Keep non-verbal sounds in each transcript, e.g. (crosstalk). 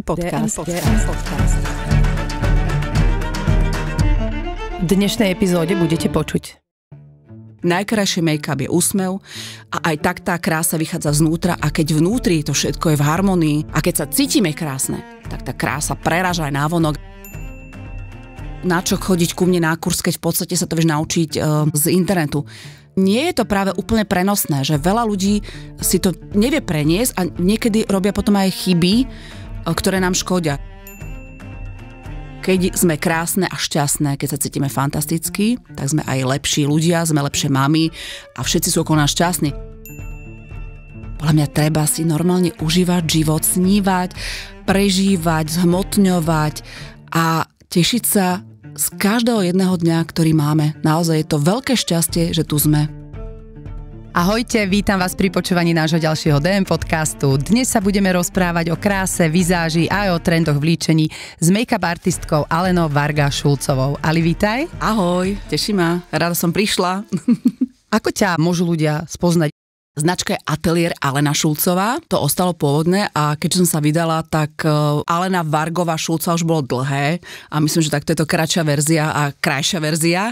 DM Podcast. Podcast. DM Podcast. V dnešnej epizóde budete počuť Najkrajší make-up je úsmev a aj tak tá krása vychádza znútra a keď vnútri to všetko je v harmonii a keď sa cítime krásne, tak tá krása preraža aj návonok na čo chodiť ku mne na kurz, keď v podstate sa to vieš naučiť e, z internetu. Nie je to práve úplne prenosné, že veľa ľudí si to nevie preniesť a niekedy robia potom aj chyby, ktoré nám škodia. Keď sme krásne a šťastné, keď sa cítime fantasticky, tak sme aj lepší ľudia, sme lepšie mami a všetci sú okolo nás šťastní. Podľa mňa treba si normálne užívať život, snívať, prežívať, zhmotňovať a tešiť sa z každého jedného dňa, ktorý máme. Naozaj je to veľké šťastie, že tu sme. Ahojte, vítam vás pri počúvaní nášho ďalšieho DM podcastu. Dnes sa budeme rozprávať o kráse, vizáži a aj o trendoch v líčení s make-up artistkou Alenou Varga Šulcovou. Ali, vítaj. Ahoj, teší ma, rada som prišla. (laughs) Ako ťa môžu ľudia spoznať? Značka je Atelier Alena Šulcová, to ostalo pôvodné a keď som sa vydala, tak e, Alena Vargová Šulca už bolo dlhé a myslím, že takto je to kratšia verzia a krajšia verzia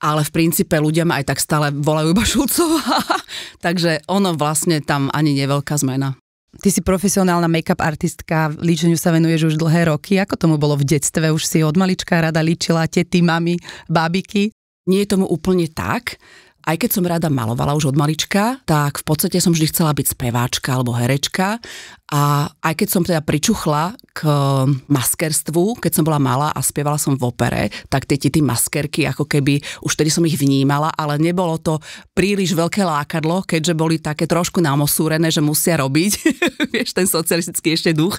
ale v princípe ľudia ma aj tak stále volajú iba Šulcová, (laughs) takže ono vlastne tam ani neveľká zmena. Ty si profesionálna make-up artistka, líčeniu sa venuješ už dlhé roky. Ako tomu bolo v detstve? Už si od malička rada líčila tety, mami, bábiky? Nie je tomu úplne tak. Aj keď som rada malovala už od malička, tak v podstate som vždy chcela byť speváčka alebo herečka a aj keď som teda pričuchla k eh, maskerstvu, keď som bola malá a spievala som v opere, tak tie tie maskerky, ako keby už tedy som ich vnímala, ale nebolo to príliš veľké lákadlo, keďže boli také trošku namosúrené, že musia robiť, (laughs) vieš, ten socialistický ešte duch,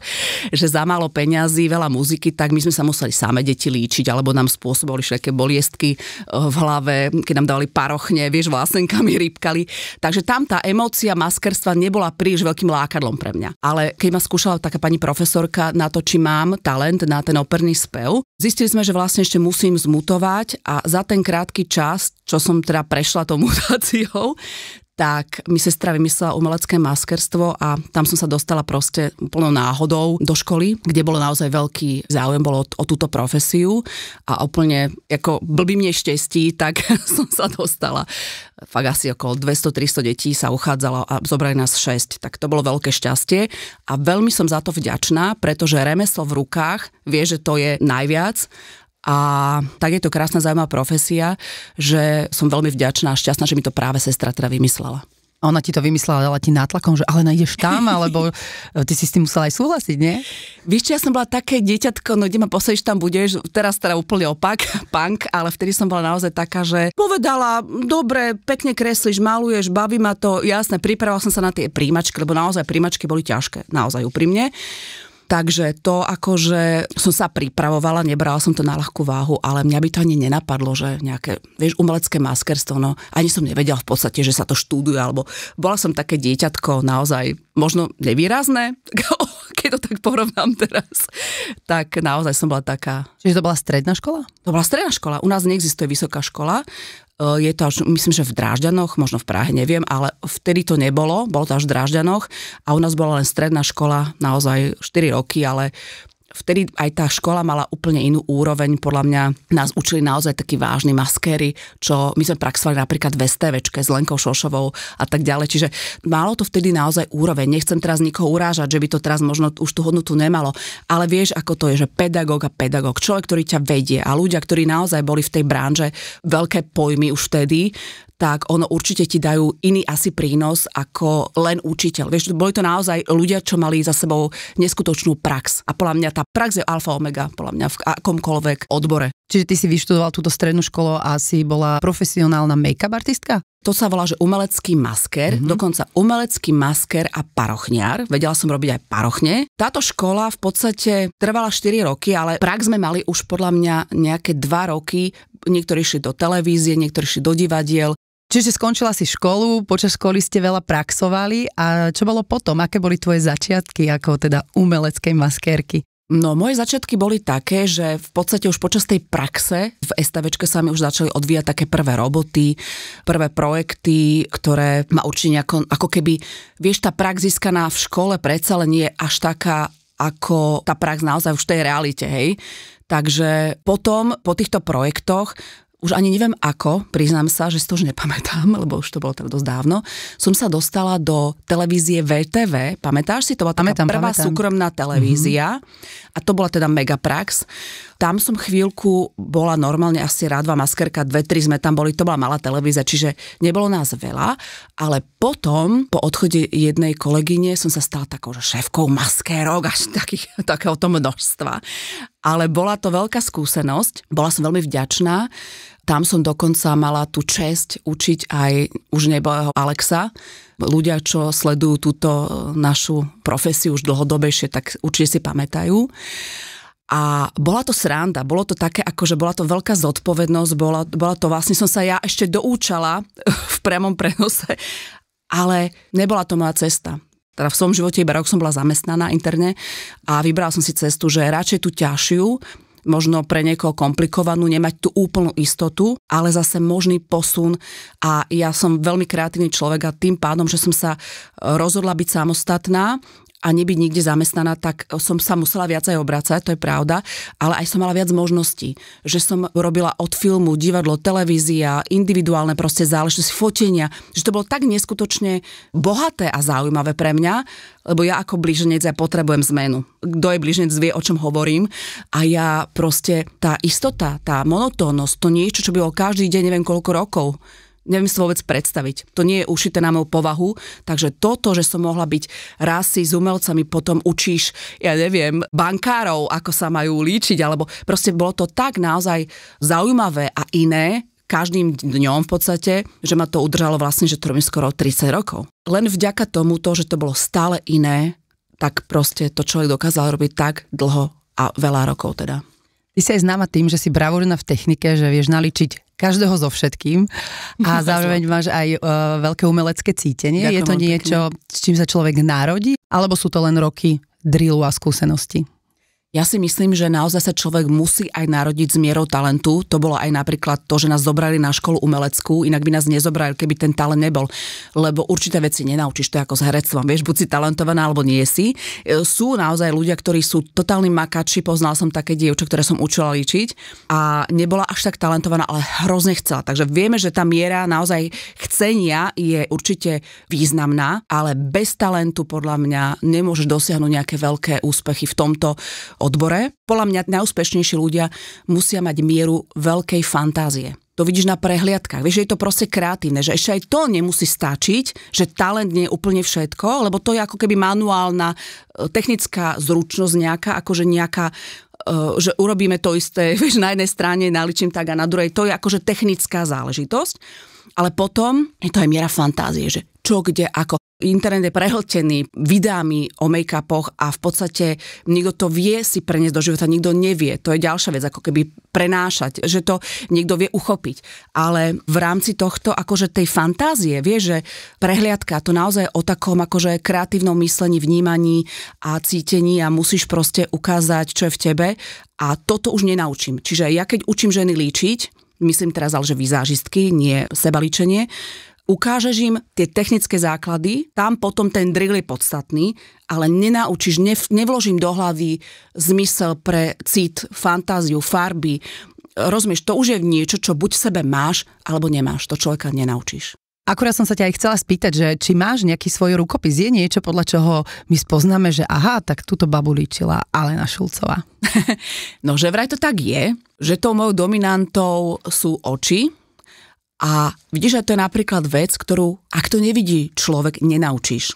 že za málo peňazí, veľa muziky, tak my sme sa museli same deti líčiť, alebo nám spôsobovali všetké boliestky eh, v hlave, keď nám dávali parochne, vieš, vlasenkami rýpkali. Takže tam tá emócia maskerstva nebola príliš veľkým lákadlom pre mňa. Ale ale keď ma skúšala taká pani profesorka na to, či mám talent na ten operný spev, zistili sme, že vlastne ešte musím zmutovať a za ten krátky čas, čo som teda prešla tou mutáciou, tak mi sestra vymyslela umelecké maskerstvo a tam som sa dostala proste úplnou náhodou do školy, kde bolo naozaj veľký záujem bolo o, o túto profesiu a úplne ako blbým nešťastí, tak (laughs) som sa dostala. Fakt asi okolo 200-300 detí sa uchádzalo a zobrali nás 6, tak to bolo veľké šťastie a veľmi som za to vďačná, pretože remeslo v rukách vie, že to je najviac a tak je to krásna, zaujímavá profesia, že som veľmi vďačná a šťastná, že mi to práve sestra teda vymyslela. A ona ti to vymyslela, dala ti nátlakom, že ale nájdeš tam, alebo (laughs) ty si s tým musela aj súhlasiť, nie? Víš, ja som bola také dieťatko, no kde ma posadíš, tam budeš, teraz teda úplne opak, (laughs) punk, ale vtedy som bola naozaj taká, že povedala, dobre, pekne kreslíš, maluješ, baví ma to, jasné, pripravila som sa na tie príjmačky, lebo naozaj príjmačky boli ťažké, naozaj úprimne. Takže to akože som sa pripravovala, nebrala som to na ľahkú váhu, ale mňa by to ani nenapadlo, že nejaké, vieš, umelecké maskerstvo, no ani som nevedela v podstate, že sa to štúduje, alebo bola som také dieťatko naozaj možno nevýrazné, (laughs) keď to tak porovnám teraz, tak naozaj som bola taká. Čiže to bola stredná škola? To bola stredná škola. U nás neexistuje vysoká škola. Eh, je to až, myslím, že v Drážďanoch, možno v Prahe, neviem, ale vtedy to nebolo, bolo to až v Drážďanoch a u nás bola len stredná škola, naozaj 4 roky, ale vtedy aj tá škola mala úplne inú úroveň. Podľa mňa nás učili naozaj takí vážni maskéry, čo my sme praxovali napríklad v STVčke s Lenkou Šošovou a tak ďalej. Čiže malo to vtedy naozaj úroveň. Nechcem teraz nikoho urážať, že by to teraz možno už tú hodnotu nemalo, ale vieš, ako to je, že pedagóg a pedagóg, človek, ktorý ťa vedie a ľudia, ktorí naozaj boli v tej branže, veľké pojmy už vtedy, tak ono určite ti dajú iný asi prínos ako len učiteľ. Vieš, boli to naozaj ľudia, čo mali za sebou neskutočnú prax. A podľa mňa tá prax je alfa omega, podľa mňa v akomkoľvek odbore. Čiže ty si vyštudoval túto strednú školu a si bola profesionálna make-up artistka? To sa volá, že umelecký masker, mm-hmm. dokonca umelecký masker a parochniar. Vedela som robiť aj parochne. Táto škola v podstate trvala 4 roky, ale prax sme mali už podľa mňa nejaké 2 roky. Niektorí šli do televízie, niektorí šli do divadiel. Čiže skončila si školu, počas školy ste veľa praxovali a čo bolo potom? Aké boli tvoje začiatky ako teda umeleckej maskérky? No, moje začiatky boli také, že v podstate už počas tej praxe v STVčke sa mi už začali odvíjať také prvé roboty, prvé projekty, ktoré ma určite ako, ako keby, vieš, tá prax získaná v škole predsa len je až taká ako tá prax naozaj už v tej realite, hej. Takže potom po týchto projektoch už ani neviem ako, priznám sa, že si to už nepamätám, (laughs) lebo už to bolo teda dosť dávno, som sa dostala do televízie VTV, pamätáš si, to bola taká pamätám, prvá pamätám. súkromná mhm. televízia mm-hmm. a to bola teda Megaprax. Tam som chvíľku bola normálne asi rádva maskerka, dve, tri sme tam boli, to bola malá televízia, čiže nebolo nás veľa, ale potom po odchode jednej kolegyne som sa stala takou že šéfkou maskérok až takých, (laughs) takého to množstva. Ale bola to veľká skúsenosť, bola som veľmi vďačná, tam som dokonca mala tú česť učiť aj už nebojeho Alexa. Ľudia, čo sledujú túto e, našu profesiu už dlhodobejšie, tak určite si pamätajú. A bola to sranda, bolo to také, akože bola to veľká zodpovednosť, bola, bola to vlastne, som sa ja ešte doúčala (laughs) v priamom prenose, ale nebola to moja cesta teda v svojom živote iba rok som bola zamestnaná interne a vybrala som si cestu, že radšej tú ťažšiu, možno pre niekoho komplikovanú, nemať tú úplnú istotu, ale zase možný posun a ja som veľmi kreatívny človek a tým pádom, že som sa rozhodla byť samostatná a nebyť nikde zamestnaná, tak som sa musela viac aj obracať, to je pravda, ale aj som mala viac možností, že som robila od filmu, divadlo, televízia, individuálne proste záležitosti, fotenia, že to bolo tak neskutočne bohaté a zaujímavé pre mňa, lebo ja ako blíženec ja potrebujem zmenu. Kto je blíženec vie, o čom hovorím a ja proste tá istota, tá monotónnosť, to niečo, čo bylo každý deň neviem koľko rokov, neviem si vôbec predstaviť. To nie je ušité na moju povahu, takže toto, že som mohla byť rasy s umelcami, potom učíš, ja neviem, bankárov, ako sa majú líčiť, alebo proste bolo to tak naozaj zaujímavé a iné, každým dňom v podstate, že ma to udržalo vlastne, že to robím skoro 30 rokov. Len vďaka tomu, to, že to bolo stále iné, tak proste to človek dokázal robiť tak dlho a veľa rokov teda. Ty si aj známa tým, že si bravúrna v technike, že vieš naličiť každého so všetkým (laughs) a zároveň máš aj uh, veľké umelecké cítenie. Ďakujem je to niečo, pekne. s čím sa človek narodí, alebo sú to len roky drillu a skúsenosti? Ja si myslím, že naozaj sa človek musí aj narodiť s mierou talentu. To bolo aj napríklad to, že nás zobrali na školu umeleckú, inak by nás nezobrali, keby ten talent nebol. Lebo určité veci nenaučíš, to je ako s herectvom. Vieš, buď si talentovaná, alebo nie si. E, sú naozaj ľudia, ktorí sú totálni makači. Poznal som také dievča, ktoré som učila líčiť a nebola až tak talentovaná, ale hrozne chcela. Takže vieme, že tá miera naozaj chcenia je určite významná, ale bez talentu podľa mňa nemôžeš dosiahnuť nejaké veľké úspechy v tomto odbore. Podľa mňa najúspešnejší ľudia musia mať mieru veľkej fantázie. To vidíš na prehliadkách. Vieš, že je to proste kreatívne, že ešte aj to nemusí stačiť, že talent nie je úplne všetko, lebo to je ako keby manuálna e, technická zručnosť nejaká, akože nejaká e, že urobíme to isté, (laughs) vieš, na jednej strane naličím tak a na druhej, to je akože technická záležitosť, ale potom je to aj miera fantázie, že čo, kde, ako internet je prehltený videami o make-upoch a v podstate niekto to vie si preniesť do života, nikto nevie. To je ďalšia vec, ako keby prenášať, že to niekto vie uchopiť. Ale v rámci tohto, akože tej fantázie, vie, že prehliadka to naozaj o takom akože kreatívnom myslení, vnímaní a cítení a musíš proste ukázať, čo je v tebe a toto už nenaučím. Čiže ja keď učím ženy líčiť, myslím teraz ale, že vyzážistky, nie sebaličenie, ukážeš im tie technické základy, tam potom ten drill je podstatný, ale nenaučíš, nev, nevložím do hlavy zmysel pre cit, fantáziu, farby. Rozumieš, to už je niečo, čo buď v sebe máš, alebo nemáš. To človeka nenaučíš. Akurát som sa ťa aj chcela spýtať, že či máš nejaký svoj rukopis, je niečo, podľa čoho my spoznáme, že aha, tak túto babu líčila Alena Šulcová. (laughs) no, že vraj to tak je, že tou mojou dominantou sú oči, a vidíš, že to je napríklad vec, ktorú, ak to nevidí človek, nenaučíš.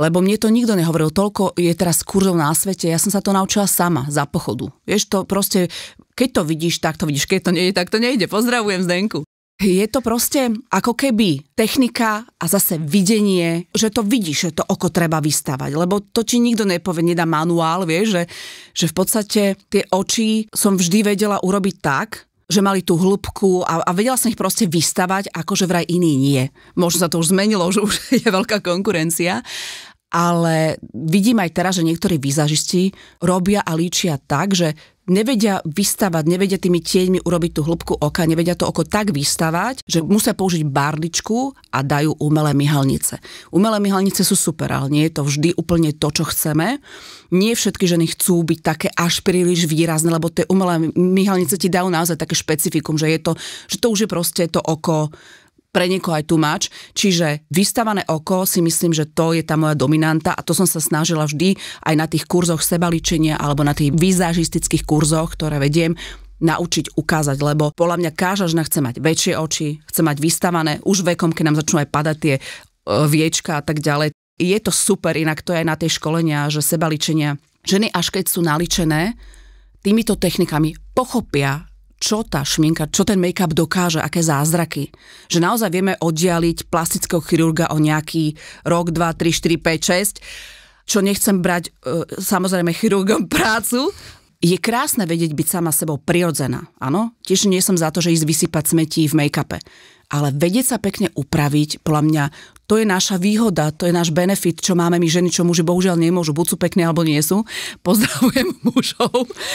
Lebo mne to nikto nehovoril, toľko je teraz kurzov na svete, ja som sa to naučila sama, za pochodu. Vieš, to proste, keď to vidíš, tak to vidíš, keď to nejde, tak to nejde. Pozdravujem Zdenku. Je to proste ako keby technika a zase videnie, že to vidíš, že to oko treba vystavať, lebo to ti nikto nepovie, nedá manuál, vieš, že, že v podstate tie oči som vždy vedela urobiť tak, že mali tú hĺbku a, a vedela som ich proste vystavať, akože vraj iní nie. Možno sa to už zmenilo, (laughs) že už je veľká konkurencia, ale vidím aj teraz, že niektorí výzažisti robia a líčia tak, že nevedia vystavať, nevedia tými tieňmi urobiť tú hĺbku oka, nevedia to oko tak vystavať, že musia použiť barličku a dajú umelé myhalnice. Umelé myhalnice sú super, ale nie je to vždy úplne to, čo chceme. Nie všetky ženy chcú byť také až príliš výrazné, lebo tie umelé myhalnice ti dajú naozaj také špecifikum, že je to, že to už je proste to oko pre niekoho aj tumač. Čiže vystavané oko si myslím, že to je tá moja dominanta a to som sa snažila vždy aj na tých kurzoch sebaličenia alebo na tých vizážistických kurzoch, ktoré vediem, naučiť ukázať, lebo podľa mňa každá žena chce mať väčšie oči, chce mať vystavané už vekom, keď nám začnú aj padať tie e, viečka a tak ďalej. Je to super, inak to je aj na tej školenia, že sebaličenia. Ženy až keď sú naličené, týmito technikami pochopia, čo tá šminka, čo ten make-up dokáže, aké zázraky. Že naozaj vieme oddialiť plastického chirurga o nejaký rok, 2, 3, 4, 5, 6, čo nechcem brať e, samozrejme chirurgom (laughs) prácu, je krásne vedieť byť sama sebou prirodzená, áno? Tiež nie som za to, že ísť vysypať smetí v make-upe. Ale vedieť sa pekne upraviť, podľa mňa to je naša výhoda, to je náš benefit, čo máme my ženy, čo muži bohužiaľ nemôžu, buď sú pekné alebo nie sú. Pozdravujem (laughs) mužov.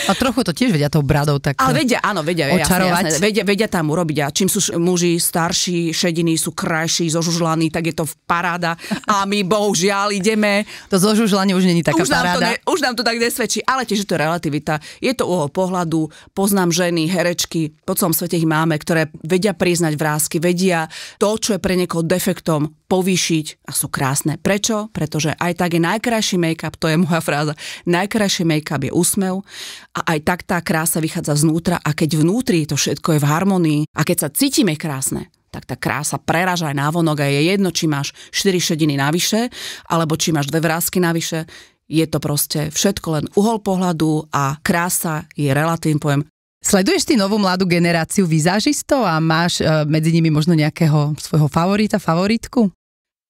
A trochu to tiež vedia tou bradou tak Ale vedia, áno, vedia, očarovať. jasne, vedia, vedia tam urobiť. A čím sú muži starší, šediny sú krajší, zožužlaní, tak je to v paráda. A my bohužiaľ ideme. To zožužlanie už není taká už nám paráda. To ne, už nám to tak nesvedčí, ale tiež je to relativita. Je to uhol pohľadu, poznám ženy, herečky, po celom svete ich máme, ktoré vedia priznať vrázky, vedia to, čo je pre niekoho defektom, povýšiť a sú krásne. Prečo? Pretože aj tak je najkrajší make-up, to je moja fráza, najkrajší make-up je úsmev a aj tak tá krása vychádza znútra a keď vnútri to všetko je v harmonii a keď sa cítime krásne, tak tá krása preraža aj návonok a je jedno, či máš 4 šediny navyše, alebo či máš dve vrázky navyše. Je to proste všetko len uhol pohľadu a krása je relatívny pojem. Sleduješ ty novú mladú generáciu vizážistov a máš eh, medzi nimi možno nejakého svojho favorita, favoritku?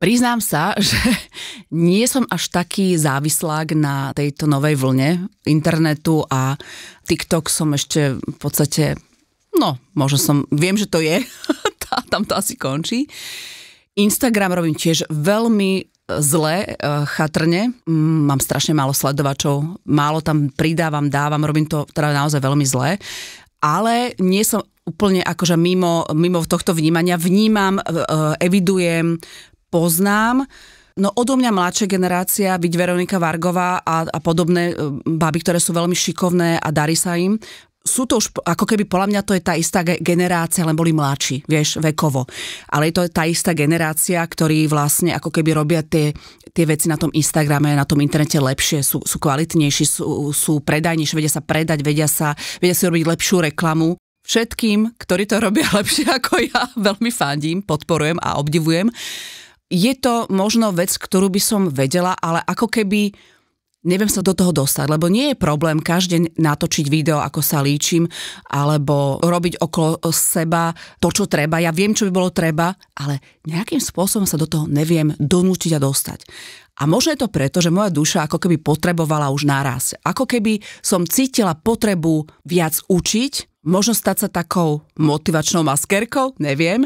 Priznám sa, (laughs) že nie som až taký závislák na tejto novej vlne internetu a TikTok som ešte v podstate, no, možno som, viem, že to je, (laughs) tá, tam to asi končí. Instagram robím tiež veľmi zle, eh, chatrne. Mm, mám strašne málo sledovačov, málo tam pridávam, dávam, robím to teda naozaj veľmi zle. Ale nie som úplne akože mimo, mimo tohto vnímania. Vnímam, eh, eh, evidujem, poznám. No odo mňa mladšia generácia, byť Veronika Vargová a, a podobné e, baby, ktoré sú veľmi šikovné a darí sa im. Sú to už, ako keby podľa mňa to je tá istá generácia, len boli mladší, vieš, vekovo. Ale je to tá istá generácia, ktorí vlastne ako keby robia tie, tie veci na tom Instagrame, na tom internete lepšie, sú, sú kvalitnejší, sú, sú predajnejšie, vedia sa predať, vedia, sa, vedia si robiť lepšiu reklamu všetkým, ktorí to robia (laughs) lepšie ako ja, veľmi fandím, podporujem a obdivujem je to možno vec, ktorú by som vedela, ale ako keby neviem sa do toho dostať, lebo nie je problém každý deň natočiť video, ako sa líčim, alebo robiť okolo seba to, čo treba. Ja viem, čo by bolo treba, ale nejakým spôsobom sa do toho neviem donútiť a dostať. A možno je to preto, že moja duša ako keby potrebovala už naraz. Ako keby som cítila potrebu viac učiť, možno stať sa takou motivačnou maskerkou, neviem,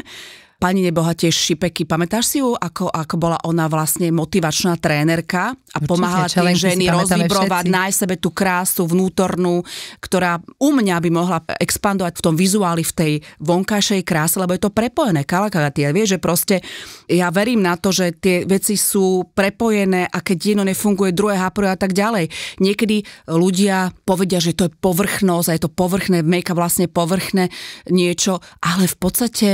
pani tiež šipeky. Pamätáš si ju, ako, ako bola ona vlastne motivačná trénerka a Určite, pomáhala tým ženy rozvibrovať, nájsť sebe tú krásu vnútornú, ktorá u mňa by mohla expandovať v tom vizuáli, v tej vonkajšej kráse, lebo je to prepojené. Kalakagatia, vieš, že proste ja verím na to, že tie veci sú prepojené a keď jedno nefunguje, druhé hapruje a tak ďalej. Niekedy ľudia povedia, že to je povrchnosť a je to povrchné, make-up vlastne povrchné niečo, ale v podstate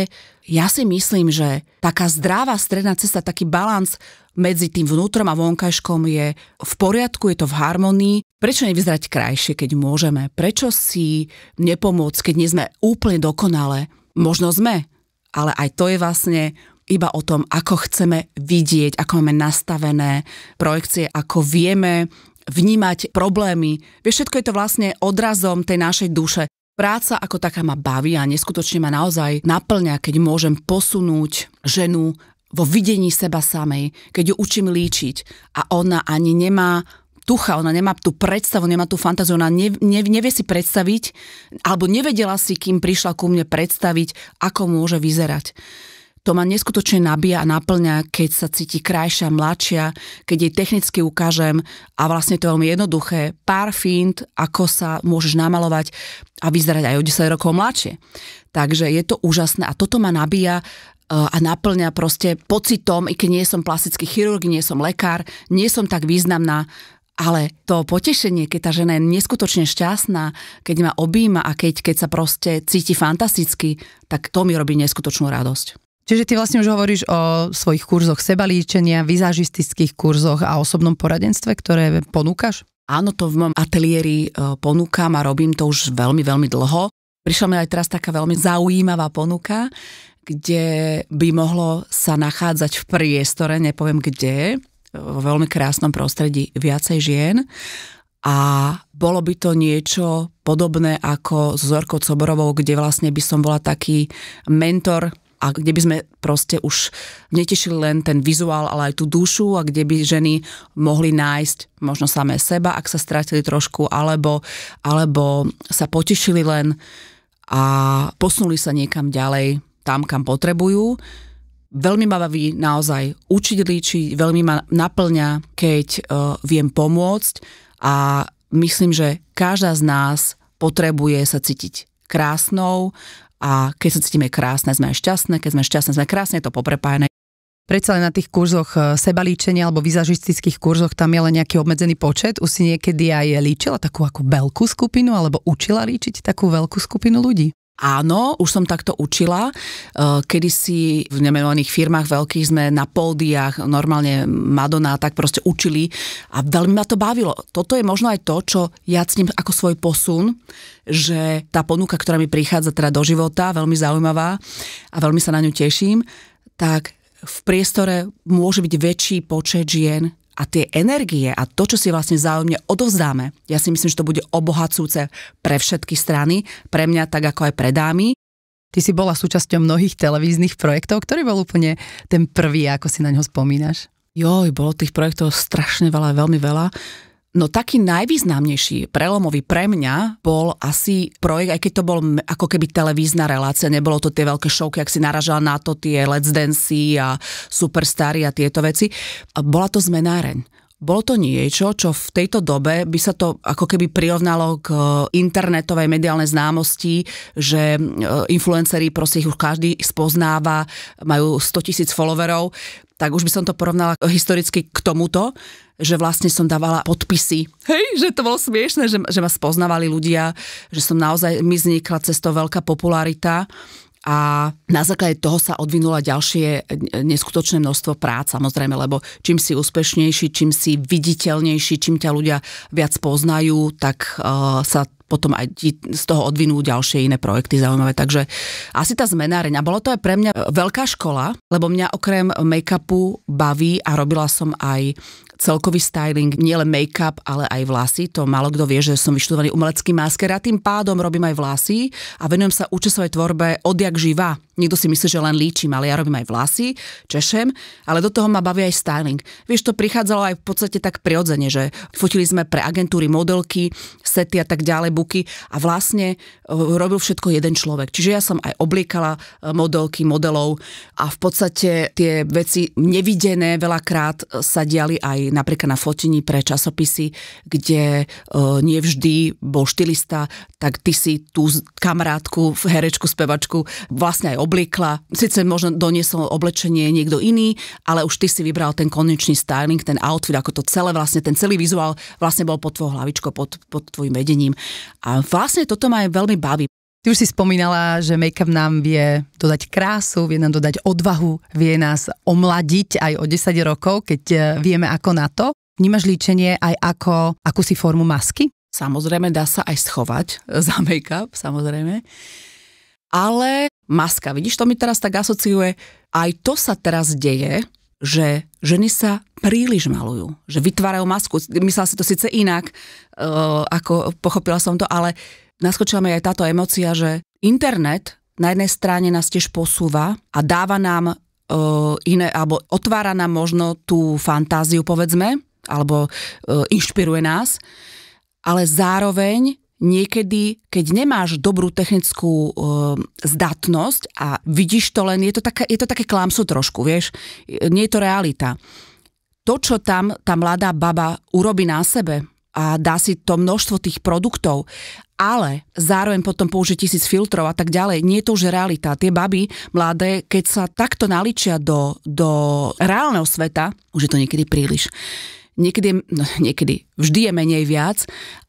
ja si myslím, že taká zdravá stredná cesta, taký balans medzi tým vnútrom a vonkajškom je v poriadku, je to v harmonii. Prečo nevyzerať krajšie, keď môžeme? Prečo si nepomôcť, keď nie sme úplne dokonale? Možno sme, ale aj to je vlastne iba o tom, ako chceme vidieť, ako máme nastavené projekcie, ako vieme vnímať problémy. Vieš, všetko je to vlastne odrazom tej našej duše práca ako taká ma baví a neskutočne ma naozaj naplňa, keď môžem posunúť ženu vo videní seba samej, keď ju učím líčiť a ona ani nemá tucha, ona nemá tú predstavu, nemá tú fantáziu, ona ne, ne, nevie si predstaviť, alebo nevedela si, kým prišla ku mne predstaviť, ako môže vyzerať. To ma neskutočne nabíja a naplňa, keď sa cíti krajšia, mladšia, keď jej technicky ukážem a vlastne to je veľmi jednoduché, pár fint, ako sa môžeš namalovať a vyzerať aj o 10 rokov mladšie. Takže je to úžasné a toto ma nabíja eh, a naplňa proste pocitom, i keď nie som plastický chirurg, nie som lekár, nie som tak významná, ale to potešenie, keď tá žena je neskutočne šťastná, keď ma objíma a keď, keď sa proste cíti fantasticky, tak to mi robí neskutočnú radosť. Čiže ty vlastne už hovoríš o svojich kurzoch sebalíčenia, vizážistických kurzoch a osobnom poradenstve, ktoré ponúkaš? Áno, to v mojom ateliéri e, ponúkam a robím to už veľmi, veľmi dlho. Prišla mi aj teraz taká veľmi zaujímavá ponuka, kde by mohlo sa nachádzať v priestore, nepoviem kde, e, vo veľmi krásnom prostredí viacej žien a bolo by to niečo podobné ako s Zorkou Coborovou, kde vlastne by som bola taký mentor a kde by sme proste už netešili len ten vizuál, ale aj tú dušu a kde by ženy mohli nájsť možno samé seba, ak sa stratili trošku, alebo, alebo sa potešili len a posunuli sa niekam ďalej, tam, kam potrebujú. Veľmi ma baví naozaj učiť líčiť, veľmi ma naplňa, keď uh, viem pomôcť a myslím, že každá z nás potrebuje sa cítiť krásnou, a keď sa cítime krásne, sme aj šťastné, keď sme šťastné, sme krásne to poprepájené. Predsa len na tých kurzoch e, sebalíčenia alebo vizažistických kurzoch tam je len nejaký obmedzený počet. Už si niekedy aj líčila takú ako veľkú skupinu alebo učila líčiť takú veľkú skupinu ľudí? Áno, už som takto učila. E, Kedy si v nemenovaných firmách veľkých sme na pódiach, normálne Madonna, tak proste učili a veľmi ma to bavilo. Toto je možno aj to, čo ja cním ako svoj posun, že tá ponuka, ktorá mi prichádza teda do života, veľmi zaujímavá a veľmi sa na ňu teším, tak v priestore môže byť väčší počet žien, a tie energie a to, čo si vlastne záujemne odovzdáme, ja si myslím, že to bude obohacúce pre všetky strany, pre mňa tak ako aj pre dámy. Ty si bola súčasťou mnohých televíznych projektov, ktorý bol úplne ten prvý, ako si na ňo spomínaš? Joj, bolo tých projektov strašne veľa, veľmi veľa. No taký najvýznamnejší prelomový pre mňa bol asi projekt, aj keď to bol ako keby televízna relácia, nebolo to tie veľké šovky, ak si naražala na to tie Let's Dance a Superstary a tieto veci. Bola to zmenáreň. Bolo to niečo, čo v tejto dobe by sa to ako keby prirovnalo k e, internetovej mediálnej známosti, že e, influenceri proste ich už každý spoznáva, majú 100 tisíc followerov, tak už by som to porovnala historicky k tomuto že vlastne som dávala podpisy. Hej, že to bolo smiešne, že, že ma spoznávali ľudia, že som naozaj, mi vznikla cez to veľká popularita a na základe toho sa odvinula ďalšie neskutočné množstvo prác, samozrejme, lebo čím si úspešnejší, čím si viditeľnejší, čím ťa ľudia viac poznajú, tak uh, sa potom aj z toho odvinú ďalšie iné projekty zaujímavé. Takže asi tá zmenáreň. A bolo to aj pre mňa veľká škola, lebo mňa okrem make-upu baví a robila som aj celkový styling, nielen make-up, ale aj vlasy. To málo kto vie, že som vyštudovaný umelecký masker a tým pádom robím aj vlasy a venujem sa účesovej tvorbe odjak živa. Niekto si myslí, že len líčim, ale ja robím aj vlasy, češem, ale do toho ma baví aj styling. Vieš, to prichádzalo aj v podstate tak prirodzene, že fotili sme pre agentúry modelky, sety a tak ďalej, buky a vlastne e, robil všetko jeden človek. Čiže ja som aj obliekala e, modelky, modelov a v podstate tie veci nevidené veľakrát e, sa diali aj napríklad na fotení pre časopisy, kde e, nevždy bol štilista, tak ty si tú kamarátku, herečku, spevačku vlastne aj obliekla. Sice možno doniesol oblečenie niekto iný, ale už ty si vybral ten konečný styling, ten outfit, ako to celé vlastne, ten celý vizuál vlastne bol pod tvojou hlavičkou, pod, pod tvojim vedením. A vlastne toto ma aj veľmi baví. Ty už si spomínala, že make-up nám vie dodať krásu, vie nám dodať odvahu, vie nás omladiť aj o 10 rokov, keď eh, vieme ako na to. Vnímaš líčenie aj ako akúsi formu masky? Samozrejme, dá sa aj schovať eh, za make-up, samozrejme. Ale maska, vidíš, to mi teraz tak asociuje, aj to sa teraz deje, že ženy sa príliš malujú, že vytvárajú masku. Myslela si to síce inak, e, ako pochopila som to, ale naskočila mi aj táto emocia, že internet na jednej strane nás tiež posúva a dáva nám e, iné, alebo otvára nám možno tú fantáziu, povedzme, alebo e, inšpiruje nás, ale zároveň niekedy, keď nemáš dobrú technickú e, zdatnosť a vidíš to len, je to, taká, je to také klamso trošku, vieš, nie je to realita. To, čo tam tá mladá baba urobi na sebe a dá si to množstvo tých produktov, ale zároveň potom použije tisíc filtrov a tak ďalej, nie je to už realita. Tie baby mladé, keď sa takto naličia do, do reálneho sveta, už je to niekedy príliš niekedy, je, no, niekedy, vždy je menej viac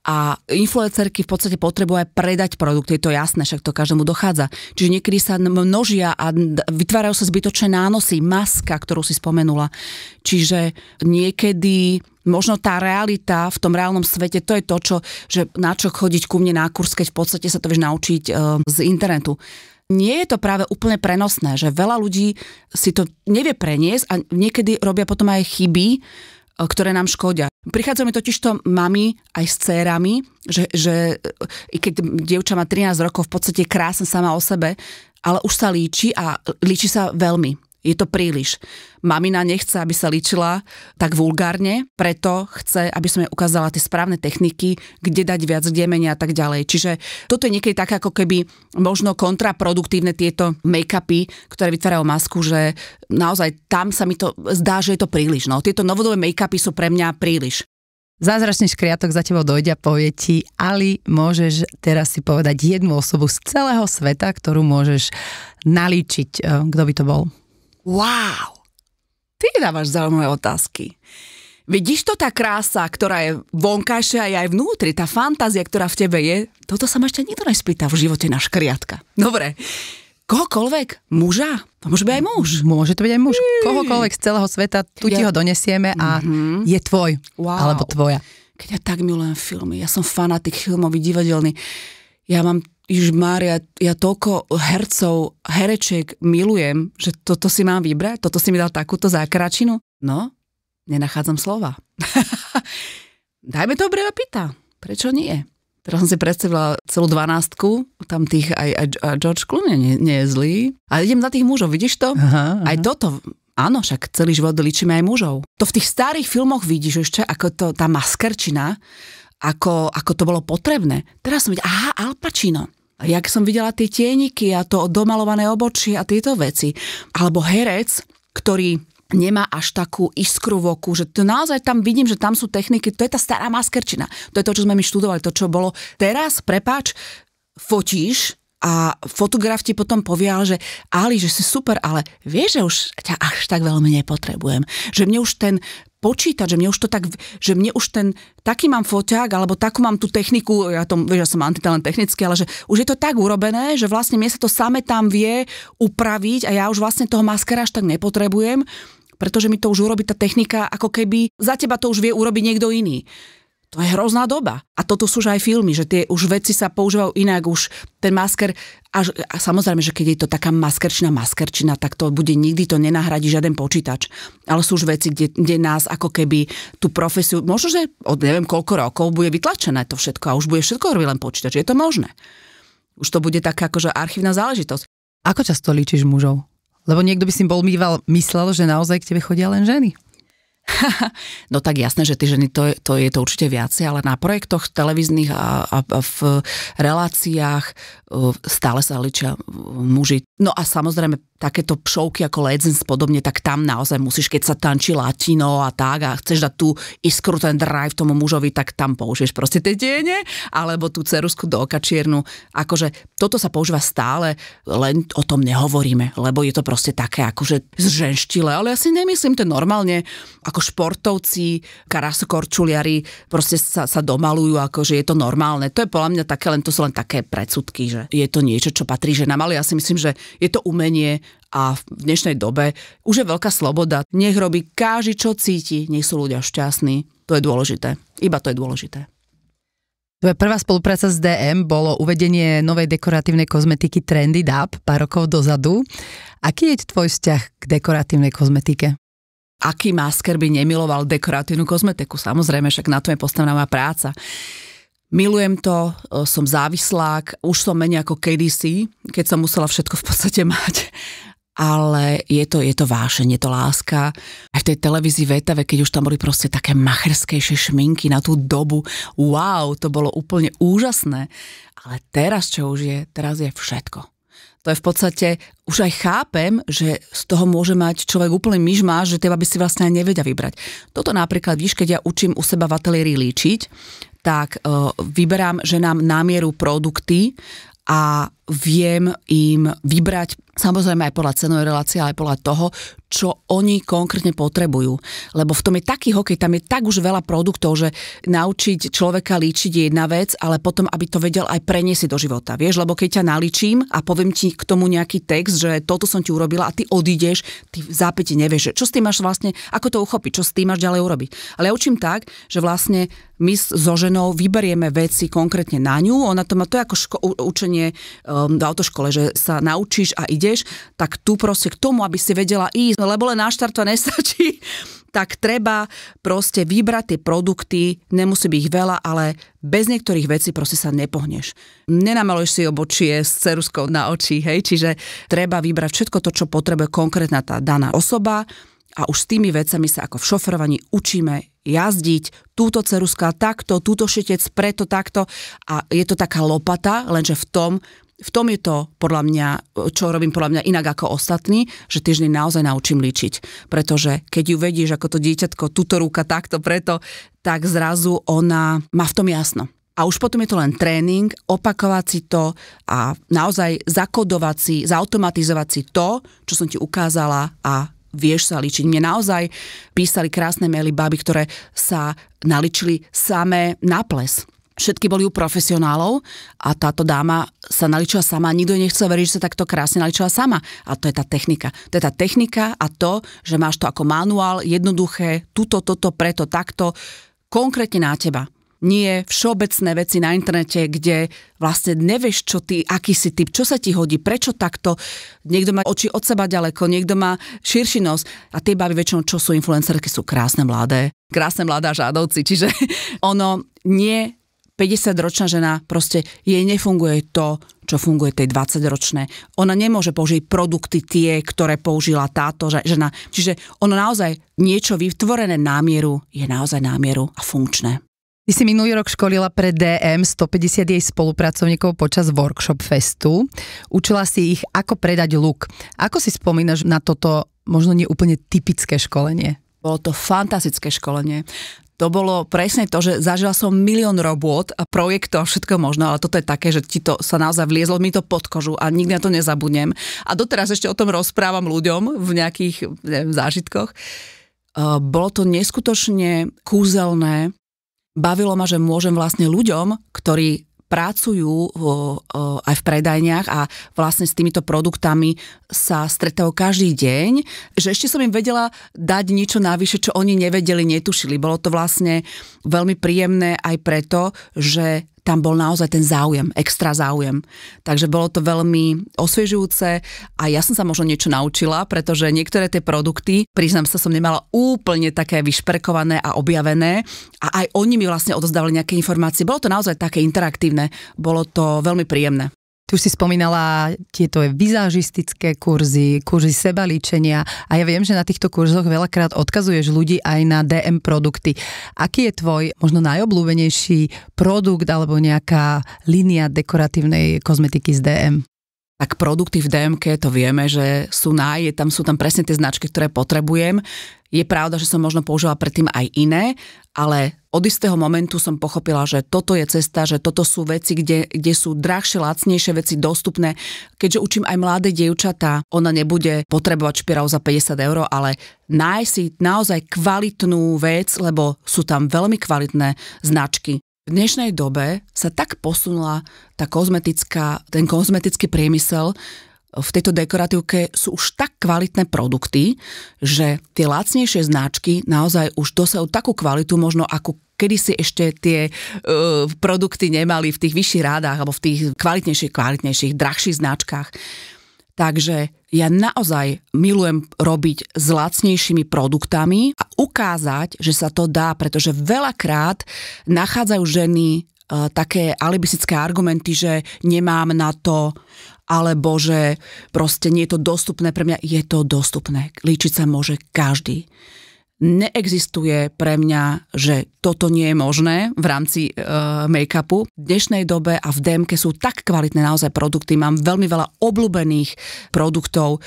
a influencerky v podstate potrebujú aj predať produkt, je to jasné, však to každému dochádza. Čiže niekedy sa množia a vytvárajú sa zbytočné nánosy, maska, ktorú si spomenula. Čiže niekedy možno tá realita v tom reálnom svete, to je to, čo, že na čo chodiť ku mne na kurz, keď v podstate sa to vieš naučiť e, z internetu nie je to práve úplne prenosné, že veľa ľudí si to nevie preniesť a niekedy robia potom aj chyby, E, ktoré nám škodia. Prichádzame totižto mami aj s cérami, že, že e, keď dievča má 13 rokov, v podstate krásna sama o sebe, ale už sa líči a líči sa veľmi. Je to príliš. Mamina nechce, aby sa ličila tak vulgárne, preto chce, aby som jej ukázala tie správne techniky, kde dať viac, kde menej a tak ďalej. Čiže toto je niekedy tak ako keby možno kontraproduktívne tieto make-upy, ktoré vytvárajú masku, že naozaj tam sa mi to zdá, že je to príliš. No. Tieto novodobé make-upy sú pre mňa príliš. Zázračný škriatok za tebou dojde a povie ti, Ali, môžeš teraz si povedať jednu osobu z celého sveta, ktorú môžeš naličiť, eh, Kto by to bol? wow, ty dávaš zaujímavé otázky. Vidíš to tá krása, ktorá je vonkajšia a aj vnútri, tá fantázia, ktorá v tebe je? Toto sa ma ešte nikto nespýta v živote na škriatka. Dobre, kohokoľvek, muža, to môže byť aj muž. Môže to byť aj muž. Kohokoľvek z celého sveta, tu ti ho donesieme a mm-hmm. je tvoj, wow. alebo tvoja. Keď ja tak milujem filmy, ja som fanatik filmový, divadelný, ja mám Mária, ja toľko hercov, herečiek milujem, že toto si mám vybrať, toto si mi dal takúto zákračinu. No, nenachádzam slova. (laughs) Dajme to Breva pýta. Prečo nie? Teraz som si predstavila celú dvanástku, tam tých aj, aj, aj George Clooney nie, nie je zlý. A idem na tých mužov, vidíš to? Aha, aha. Aj toto Áno, však celý život ličíme aj mužov. To v tých starých filmoch vidíš ešte, ako to, tá maskerčina, ako, ako to bolo potrebné. Teraz som videla, aha, Al Pacino. Jak som videla tie tieniky a to domalované obočie a tieto veci. Alebo herec, ktorý nemá až takú iskru v oku, že to naozaj tam vidím, že tam sú techniky, to je tá stará maskerčina. To je to, čo sme my študovali, to, čo bolo. Teraz, prepáč, fotíš a fotograf ti potom povial, že Ali, že si super, ale vieš, že už ťa až tak veľmi nepotrebujem. Že mne už ten počítať, že mne už to tak, že mne už ten, taký mám foťák, alebo takú mám tú techniku, ja tom, vieš, ja som antitalent technicky, ale že už je to tak urobené, že vlastne mne sa to same tam vie upraviť a ja už vlastne toho maskera až tak nepotrebujem, pretože mi to už urobí tá technika, ako keby za teba to už vie urobiť niekto iný. To je hrozná doba. A toto sú už aj filmy, že tie už veci sa používajú inak, už ten masker, a, a samozrejme, že keď je to taká maskerčina, maskerčina, tak to bude nikdy to nenahradí žiaden počítač. Ale sú už veci, kde, kde nás ako keby tú profesiu, možno, že od neviem koľko rokov bude vytlačené to všetko a už bude všetko robiť len počítač. Je to možné. Už to bude taká akože archívna záležitosť. Ako často líčiš mužov? Lebo niekto by si bol býval myslel, že naozaj k tebe chodia len ženy. (laughs) no tak jasné, že tie ženy to, je, to je to určite viacej, ale na projektoch televíznych a, a, a v reláciách uh, stále sa ličia uh, muži. No a samozrejme takéto pšovky ako Legends podobne, tak tam naozaj musíš, keď sa tančí latino a tak a chceš dať tú iskru, ten drive tomu mužovi, tak tam použiješ proste tie tiene, alebo tú cerusku do oka čiernu. Akože toto sa používa stále, len o tom nehovoríme, lebo je to proste také akože zženštile, ale ja si nemyslím, to normálne ako športovci, karasokorčuliari proste sa, sa domalujú, akože je to normálne. To je podľa mňa také, len to sú len také predsudky, že je to niečo, čo patrí ženám, ale ja si myslím, že je to umenie, a v dnešnej dobe už je veľká sloboda. Nech robí každý, čo cíti, nech sú ľudia šťastní. To je dôležité. Iba to je dôležité. Tvoja prvá spolupráca s DM bolo uvedenie novej dekoratívnej kozmetiky Trendy Dab pár rokov dozadu. Aký je tvoj vzťah k dekoratívnej kozmetike? Aký masker by nemiloval dekoratívnu kozmetiku? Samozrejme, však na tom je postavená moja práca. Milujem to, e, som závislák, už som menej ako kedysi, keď som musela všetko v podstate (laughs) mať ale je to, je to vášeň, je to láska. Aj v tej televízii VTV, keď už tam boli proste také macherskejšie šminky na tú dobu, wow, to bolo úplne úžasné. Ale teraz, čo už je, teraz je všetko. To je v podstate, už aj chápem, že z toho môže mať človek úplný myšmáš, že teba by si vlastne aj nevedia vybrať. Toto napríklad, víš, keď ja učím u seba v ateliéri líčiť, tak eh, vyberám že na mieru produkty a viem im vybrať samozrejme aj podľa cenovej relácie, ale aj podľa toho, čo oni konkrétne potrebujú. Lebo v tom je taký hokej, tam je tak už veľa produktov, že naučiť človeka líčiť je jedna vec, ale potom, aby to vedel aj preniesť do života. Vieš, lebo keď ťa naličím a poviem ti k tomu nejaký text, že toto som ti urobila a ty odídeš, ty v zápäti nevieš, čo s tým máš vlastne, ako to uchopiť, čo s tým máš ďalej urobiť. Ale ja učím tak, že vlastne my so ženou vyberieme veci konkrétne na ňu, ona to má, to je ako ško- učenie um, do autoškole, že sa naučíš a ideš, tak tu proste k tomu, aby si vedela ísť, lebo len naštartovať (laughs) nestačí, tak treba proste vybrať tie produkty, nemusí byť ich veľa, ale bez niektorých vecí proste sa nepohneš. Nenameluješ si obočie s ceruskou na oči, hej, čiže treba vybrať všetko to, čo potrebuje konkrétna tá daná osoba, a už s tými vecami sa ako v šoferovaní učíme jazdiť, túto ceruska takto, túto šetec preto takto a je to taká lopata, lenže v tom v tom je to, podľa mňa, čo robím podľa mňa inak ako ostatní, že týždeň naozaj naučím líčiť. Pretože keď ju vedíš ako to dieťatko, tuto ruka, takto, preto, tak zrazu ona má v tom jasno. A už potom je to len tréning, opakovať si to a naozaj zakodovať si, zautomatizovať si to, čo som ti ukázala a vieš sa ličiť. Mne naozaj písali krásne maily baby, ktoré sa naličili samé na ples Všetky boli u profesionálov a táto dáma sa naličila sama. Nikto nechcel veriť, že sa takto krásne naličila sama. A to je tá technika. To je tá technika a to, že máš to ako manuál, jednoduché, tuto, toto, preto, takto, konkrétne na teba nie všeobecné veci na internete, kde vlastne nevieš, čo ty, aký si typ, čo sa ti hodí, prečo takto. Niekto má oči od seba ďaleko, niekto má širší nos a tie baví väčšinou, čo sú influencerky, sú krásne mladé, krásne mladá žádovci, čiže (laughs) ono nie 50-ročná žena, proste jej nefunguje to, čo funguje tej 20-ročné. Ona nemôže použiť produkty tie, ktoré použila táto žena. Čiže ono naozaj niečo vytvorené námieru je naozaj námieru a funkčné. Ty si minulý rok školila pre DM 150 jej spolupracovníkov počas workshop festu. Učila si ich, ako predať luk. Ako si spomínaš na toto možno neúplne typické školenie? Bolo to fantastické školenie to bolo presne to, že zažila som milión robot a projektov a všetko možno, ale toto je také, že ti to sa naozaj vliezlo mi to pod kožu a nikdy na to nezabudnem. A doteraz ešte o tom rozprávam ľuďom v nejakých neviem, zážitkoch. E, bolo to neskutočne kúzelné. Bavilo ma, že môžem vlastne ľuďom, ktorí pracujú aj v predajniach a vlastne s týmito produktami sa stretávajú každý deň, že ešte som im vedela dať niečo navyše, čo oni nevedeli, netušili. Bolo to vlastne veľmi príjemné aj preto, že tam bol naozaj ten záujem, extra záujem. Takže bolo to veľmi osviežujúce a ja som sa možno niečo naučila, pretože niektoré tie produkty, priznám sa, som nemala úplne také vyšperkované a objavené a aj oni mi vlastne odozdávali nejaké informácie. Bolo to naozaj také interaktívne, bolo to veľmi príjemné už si spomínala tieto vizážistické kurzy, kurzy sebalíčenia a ja viem, že na týchto kurzoch veľakrát odkazuješ ľudí aj na DM produkty. Aký je tvoj možno najobľúbenejší produkt alebo nejaká línia dekoratívnej kozmetiky z DM? tak produkty v DMK to vieme, že sú na, je tam, sú tam presne tie značky, ktoré potrebujem. Je pravda, že som možno používala predtým aj iné, ale od istého momentu som pochopila, že toto je cesta, že toto sú veci, kde, kde sú drahšie, lacnejšie veci dostupné. Keďže učím aj mladé dievčatá, ona nebude potrebovať špirál za 50 eur, ale nájsť si naozaj kvalitnú vec, lebo sú tam veľmi kvalitné značky. V dnešnej dobe sa tak posunula tá kozmetická, ten kozmetický priemysel, v tejto dekoratívke sú už tak kvalitné produkty, že tie lacnejšie značky naozaj už dosajú takú kvalitu možno ako kedy si ešte tie uh, produkty nemali v tých vyšších rádach alebo v tých kvalitnejších, kvalitnejších, drahších značkách. Takže ja naozaj milujem robiť s lacnejšími produktami a ukázať, že sa to dá, pretože veľakrát nachádzajú ženy e, také alibistické argumenty, že nemám na to, alebo že proste nie je to dostupné pre mňa. Je to dostupné. Líčiť sa môže každý neexistuje pre mňa, že toto nie je možné v rámci e, make-upu. V dnešnej dobe a v DMK sú tak kvalitné naozaj produkty, mám veľmi veľa obľúbených produktov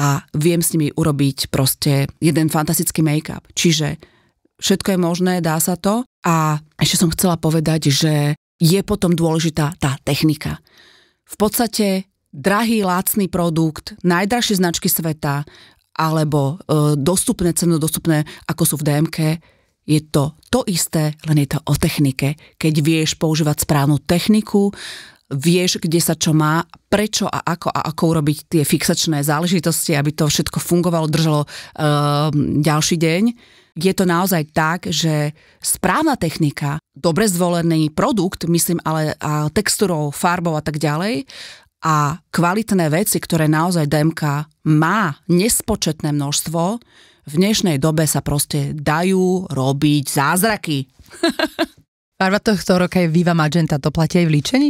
a viem s nimi urobiť proste jeden fantastický make-up. Čiže všetko je možné, dá sa to. A ešte som chcela povedať, že je potom dôležitá tá technika. V podstate drahý, lácný produkt, najdražšie značky sveta, alebo e, dostupné, cenodostupné, dostupné, ako sú v DMK, je to to isté, len je to o technike. Keď vieš používať správnu techniku, vieš, kde sa čo má, prečo a ako a ako urobiť tie fixačné záležitosti, aby to všetko fungovalo, držalo e, ďalší deň, je to naozaj tak, že správna technika, dobre zvolený produkt, myslím ale a textúrou, farbou a tak ďalej, a kvalitné veci, ktoré naozaj DMK má nespočetné množstvo, v dnešnej dobe sa proste dajú robiť zázraky. (laughs) Barva tohto roka je Viva Magenta, to platia aj v líčení?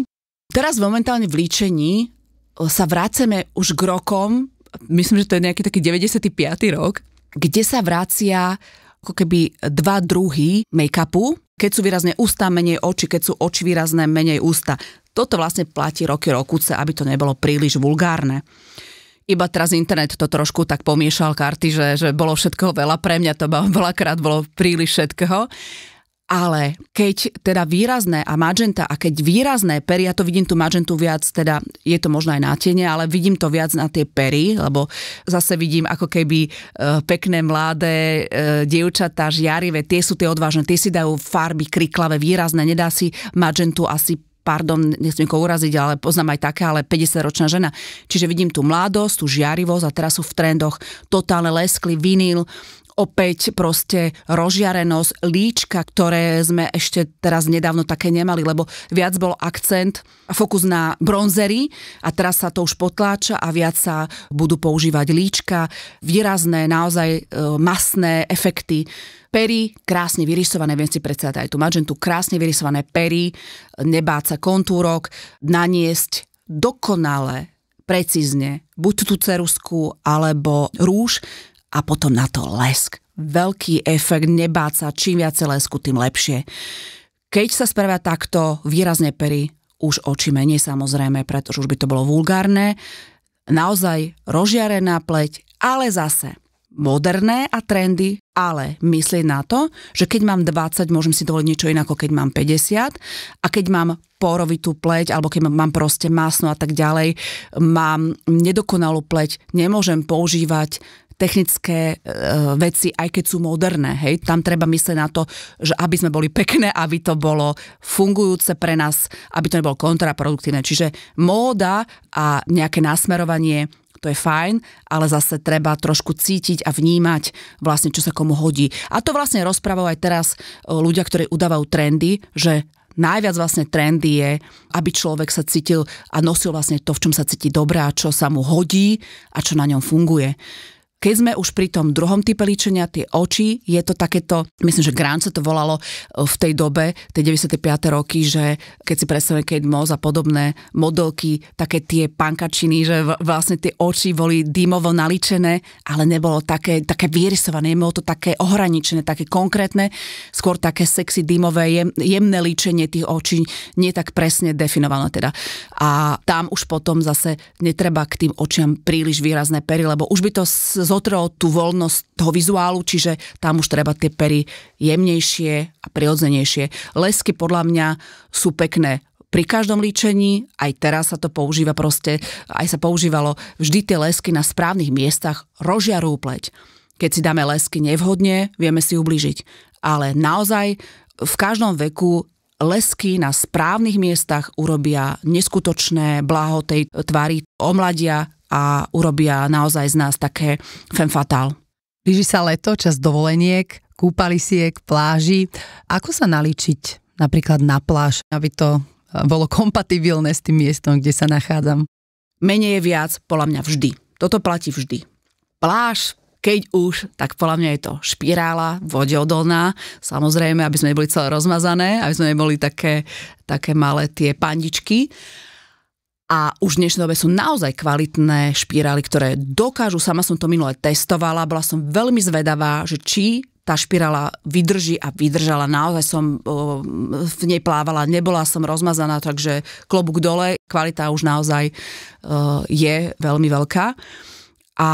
Teraz momentálne v líčení sa vraceme už k rokom, myslím, že to je nejaký taký 95. rok, kde sa vracia ako keby dva druhy make-upu, keď sú výrazne ústa, menej oči, keď sú oči výrazné, menej ústa. Toto vlastne platí roky rokuce, aby to nebolo príliš vulgárne. Iba teraz internet to trošku tak pomiešal karty, že, že bolo všetko veľa. Pre mňa to (laughs) veľakrát bolo príliš všetkého ale keď teda výrazné a magenta a keď výrazné pery, ja to vidím tú magentu viac, teda je to možno aj na tiene, ale vidím to viac na tie pery, lebo zase vidím ako keby e, pekné mladé e, dievčatá, žiarivé, tie sú tie odvážne, tie si dajú farby kriklavé, výrazné, nedá si magentu asi pardon, nechcem nikoho uraziť, ale poznám aj také, ale 50-ročná žena. Čiže vidím tú mladosť, tú žiarivosť a teraz sú v trendoch totálne leskli, vinyl, opäť proste rozžiarenosť, líčka, ktoré sme ešte teraz nedávno také nemali, lebo viac bol akcent a fokus na bronzery a teraz sa to už potláča a viac sa budú používať líčka, výrazné, naozaj e, masné efekty pery, krásne vyrysované, viem si predstavať aj tú magentu, krásne vyrysované pery, nebáca kontúrok, naniesť dokonale, precízne, buď tú cerusku alebo rúž, a potom na to lesk. Veľký efekt nebáca, čím viac lesku, tým lepšie. Keď sa spravia takto výrazne pery, už oči menej samozrejme, pretože už by to bolo vulgárne, naozaj rozžiarená pleť, ale zase moderné a trendy, ale myslieť na to, že keď mám 20, môžem si dovoliť niečo iné, ako keď mám 50 a keď mám porovitú pleť, alebo keď mám proste masno a tak ďalej, mám nedokonalú pleť, nemôžem používať technické e, veci, aj keď sú moderné. Hej? Tam treba myslieť na to, že aby sme boli pekné, aby to bolo fungujúce pre nás, aby to nebolo kontraproduktívne. Čiže móda a nejaké nasmerovanie to je fajn, ale zase treba trošku cítiť a vnímať vlastne, čo sa komu hodí. A to vlastne rozprávajú aj teraz e, ľudia, ktorí udávajú trendy, že najviac vlastne trendy je, aby človek sa cítil a nosil vlastne to, v čom sa cíti dobrá, čo sa mu hodí a čo na ňom funguje. Keď sme už pri tom druhom type líčenia, tie oči, je to takéto, myslím, že Grant sa to volalo e, v tej dobe, tie 95. roky, že keď si predstavujem Kate Moss a podobné modelky, také tie pankačiny, že vlastne tie oči boli dýmovo naličené, ale nebolo také, také vyrysované, nebolo to také ohraničené, také konkrétne, skôr také sexy dýmové, jem, jemné líčenie tých očí, nie tak presne definované teda. A tam už potom zase netreba k tým očiam príliš výrazné pery, lebo už by to z zotrel tú voľnosť toho vizuálu, čiže tam už treba tie pery jemnejšie a prirodzenejšie. Lesky podľa mňa sú pekné pri každom líčení, aj teraz sa to používa proste, aj sa používalo vždy tie lesky na správnych miestach rožiarú pleť. Keď si dáme lesky nevhodne, vieme si ublížiť. Ale naozaj v každom veku lesky na správnych miestach urobia neskutočné bláho tej tvary, omladia a urobia naozaj z nás také femme fatale. Blíži sa leto, čas dovoleniek, kúpalisiek, pláži. Ako sa naličiť napríklad na pláž, aby to e, bolo kompatibilné s tým miestom, kde sa nachádzam? Menej je viac, podľa mňa vždy. Toto platí vždy. Pláž, keď už, tak podľa mňa je to špirála, vodeodolná, samozrejme, aby sme neboli celé rozmazané, aby sme neboli také, také malé tie pandičky a už v dnešnej dobe sú naozaj kvalitné špirály, ktoré dokážu, sama som to minule testovala, bola som veľmi zvedavá, že či tá špirála vydrží a vydržala. Naozaj som v nej plávala, nebola som rozmazaná, takže klobúk dole, kvalita už naozaj je veľmi veľká. A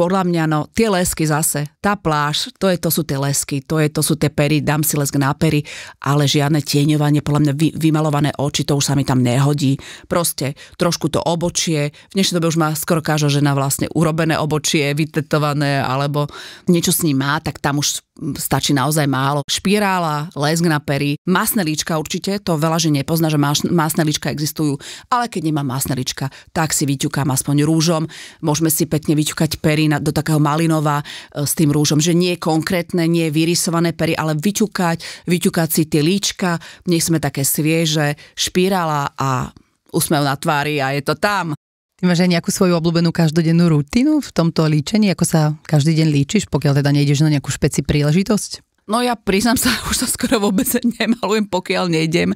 podľa mňa, no, tie lesky zase, tá pláž, to, je, to sú tie lesky, to, je, to sú tie pery, dám si lesk na pery, ale žiadne tieňovanie, podľa mňa vy, vymalované oči, to už sa mi tam nehodí. Proste trošku to obočie, v dnešnej dobe už má skoro každá žena vlastne urobené obočie, vytetované, alebo niečo s ním má, tak tam už stačí naozaj málo. Špirála, lesk na pery, masné líčka určite, to veľa že nepozná, že masné líčka existujú, ale keď nemá masné líčka, tak si vyťukám aspoň rúžom. Môžeme si pekne vyťukať pery na, do takého malinova e, s tým rúžom, že nie je konkrétne, nie je vyrysované pery, ale vyťukať, vyťukať si tie líčka, nech sme také svieže, špirála a usmev na tvári a je to tam. Ty máš aj nejakú svoju obľúbenú každodennú rutinu v tomto líčení, ako sa každý deň líčiš, pokiaľ teda nejdeš na nejakú špeci príležitosť? No ja priznám sa, (laughs) už sa skoro vôbec nemalujem, pokiaľ nejdem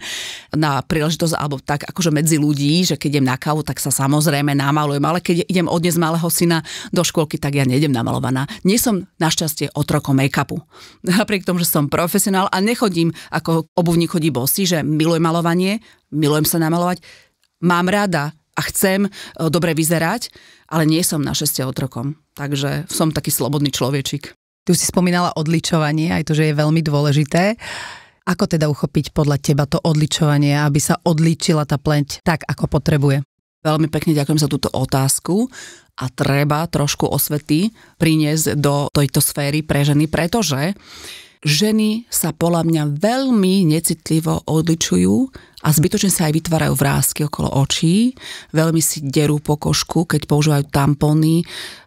na príležitosť alebo tak akože medzi ľudí, že keď idem na kávu, tak sa samozrejme namalujem, ale keď idem odnes malého syna do škôlky, tak ja nejdem namalovaná. Nie som našťastie otrokom make-upu. (laughs) Napriek tomu, že som profesionál a nechodím ako obuvník chodí bosy, že milujem malovanie, milujem sa namalovať, mám rada a chcem e, dobre vyzerať, ale nie som na šeste otrokom. Takže som taký slobodný človečik. Tu si spomínala odličovanie, aj to, že je veľmi dôležité. Ako teda uchopiť podľa teba to odličovanie, aby sa odličila tá pleť tak, ako potrebuje? Veľmi pekne ďakujem za túto otázku a treba trošku osvety priniesť do tejto sféry pre ženy, pretože ženy sa podľa mňa veľmi necitlivo odličujú a zbytočne sa aj vytvárajú vrázky okolo očí, veľmi si derú pokožku, keď používajú tampony,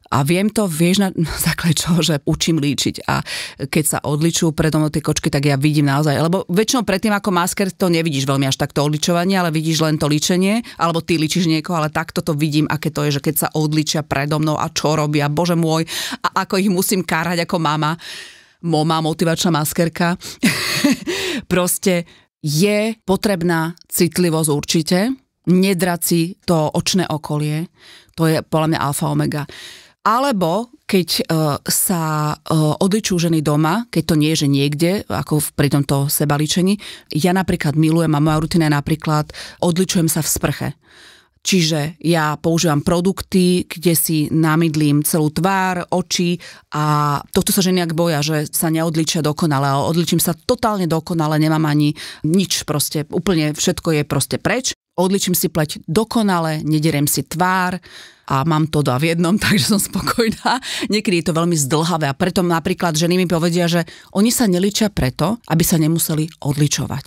a viem to, vieš na základe čo, že učím líčiť. A keď sa odličujú predo mnou tie kočky, tak ja vidím naozaj. Lebo väčšinou predtým ako masker to nevidíš veľmi až takto odličovanie, ale vidíš len to líčenie, alebo ty líčiš niekoho, ale takto to vidím, aké to je, že keď sa odličia predo mnou a čo robia, bože môj, a ako ich musím kárať ako mama. MOMA, motivačná maskerka. (laughs) Proste je potrebná citlivosť určite, nedrať si to očné okolie, to je podľa mňa alfa omega. Alebo keď uh, sa uh, e, odličujú ženy doma, keď to nie je, že niekde, ako v, pri tomto sebaličení, ja napríklad milujem a moja rutina je napríklad odličujem sa v sprche. Čiže ja používam produkty, kde si namidlím celú tvár, oči a toto sa ženiak boja, že sa neodličia dokonale a odličím sa totálne dokonale, nemám ani nič proste, úplne všetko je proste preč. Odličím si pleť dokonale, nederiem si tvár, a mám to dva v jednom, (laughs) takže som spokojná. Niekedy je to veľmi zdlhavé a preto napríklad ženy mi povedia, že oni sa neličia preto, aby sa nemuseli odličovať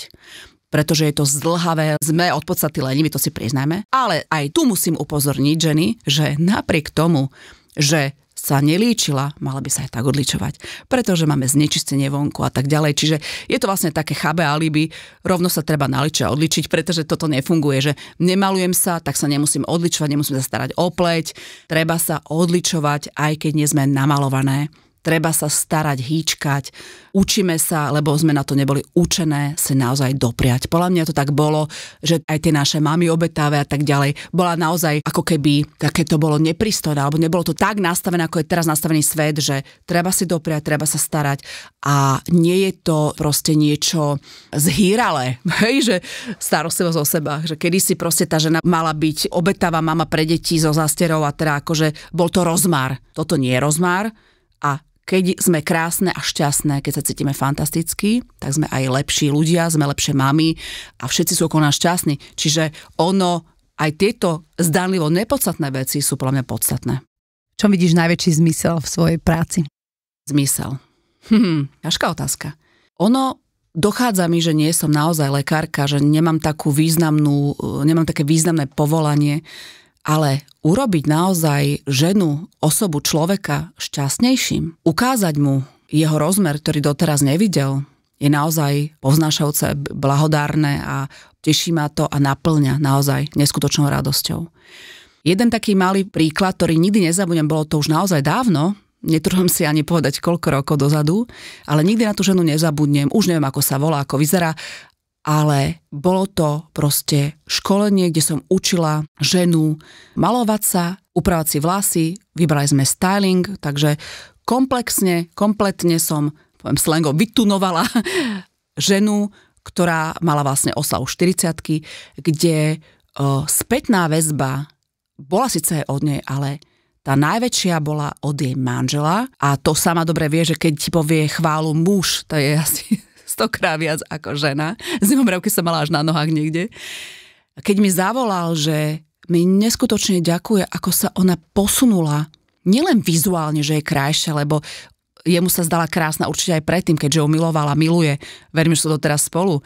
pretože je to zdlhavé, sme od podstaty leniví, to si priznáme. Ale aj tu musím upozorniť ženy, že napriek tomu, že sa nelíčila, mala by sa aj tak odličovať, pretože máme znečistenie vonku a tak ďalej. Čiže je to vlastne také chabé alibi, rovno sa treba naličiť a odličiť, pretože toto nefunguje, že nemalujem sa, tak sa nemusím odličovať, nemusím sa starať o pleť, treba sa odličovať, aj keď nie sme namalované treba sa starať, hýčkať, učíme sa, lebo sme na to neboli učené, sa naozaj dopriať. Podľa mňa to tak bolo, že aj tie naše mamy obetáve a tak ďalej, bola naozaj ako keby, také to bolo nepristojné, alebo nebolo to tak nastavené, ako je teraz nastavený svet, že treba si dopriať, treba sa starať a nie je to proste niečo zhýrale, (laughs) hej, že starostlivosť o seba, že kedy si proste tá žena mala byť obetáva mama pre deti so zásterou a teda akože bol to rozmar. Toto nie je rozmar, a keď sme krásne a šťastné, keď sa cítime fantasticky, tak sme aj lepší ľudia, sme lepšie mami a všetci sú okolo nás šťastní. Čiže ono, aj tieto zdanlivo nepodstatné veci sú podľa mňa podstatné. Čo vidíš najväčší zmysel v svojej práci? Zmysel. Hm, (laughs) ťažká otázka. Ono Dochádza mi, že nie som naozaj lekárka, že nemám takú významnú, nemám také významné povolanie, ale urobiť naozaj ženu, osobu, človeka šťastnejším, ukázať mu jeho rozmer, ktorý doteraz nevidel, je naozaj povznášajúce, blahodárne a teší ma to a naplňa naozaj neskutočnou radosťou. Jeden taký malý príklad, ktorý nikdy nezabudnem, bolo to už naozaj dávno, netrúham si ani povedať koľko rokov dozadu, ale nikdy na tú ženu nezabudnem, už neviem, ako sa volá, ako vyzerá, ale bolo to proste školenie, kde som učila ženu malovať sa, upravať si vlasy, vybrali sme styling, takže komplexne, kompletne som, poviem slangom, vytunovala (laughs) ženu, ktorá mala vlastne oslavu 40 kde e, spätná väzba bola síce od nej, ale tá najväčšia bola od jej manžela a to sama dobre vie, že keď ti povie chválu muž, to je asi stokrát viac ako žena. Zimomravky som mala až na nohách niekde. Keď mi zavolal, že mi neskutočne ďakuje, ako sa ona posunula, nielen vizuálne, že je krajšia, lebo jemu sa zdala krásna určite aj predtým, keďže ju milovala, miluje, verím, že sú teraz spolu,